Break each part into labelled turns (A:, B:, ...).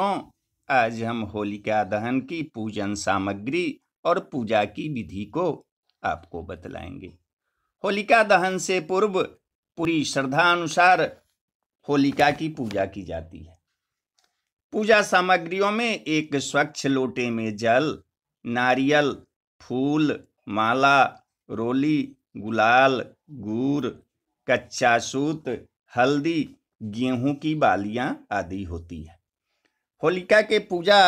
A: आज हम होलिका दहन की पूजन सामग्री और पूजा की विधि को आपको बतलाएंगे होलिका दहन से पूर्व पूरी श्रद्धा अनुसार होलिका की पूजा की जाती है पूजा सामग्रियों में एक स्वच्छ लोटे में जल नारियल फूल माला रोली गुलाल गुर कच्चा सूत हल्दी गेहूं की बालियां आदि होती है होलिका के पूजा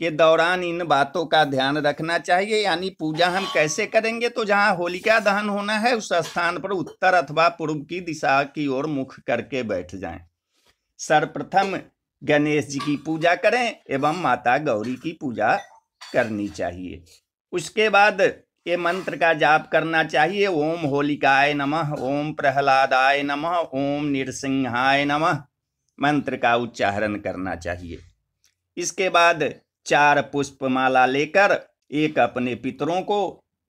A: के दौरान इन बातों का ध्यान रखना चाहिए यानी पूजा हम कैसे करेंगे तो जहाँ होलिका दहन होना है उस स्थान पर उत्तर अथवा पूर्व की दिशा की ओर मुख करके बैठ जाएं। सर्वप्रथम गणेश जी की पूजा करें एवं माता गौरी की पूजा करनी चाहिए उसके बाद ये मंत्र का जाप करना चाहिए ओम होलिकाय नमः ओम प्रहलादाय नमः ओम नृसिंहाय नमः मंत्र का उच्चारण करना चाहिए इसके बाद चार पुष्पमाला लेकर एक अपने पितरों को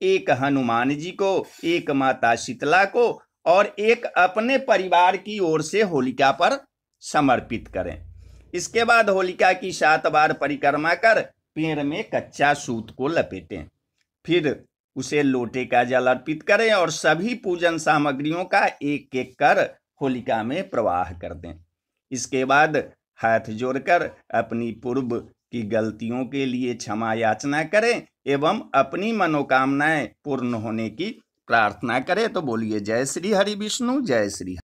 A: एक हनुमान जी को एक माता शीतला को और एक अपने परिवार की ओर से होलिका पर समर्पित करें इसके बाद होलिका की सात बार परिक्रमा कर पेड़ में कच्चा सूत को लपेटें फिर उसे लोटे का जल अर्पित करें और सभी पूजन सामग्रियों का एक एक कर होलिका में प्रवाह कर दें इसके बाद हाथ जोड़कर अपनी पूर्व की गलतियों के लिए क्षमा याचना करें एवं अपनी मनोकामनाएं पूर्ण होने की प्रार्थना करें तो बोलिए जय श्री हरि विष्णु जय श्री हरि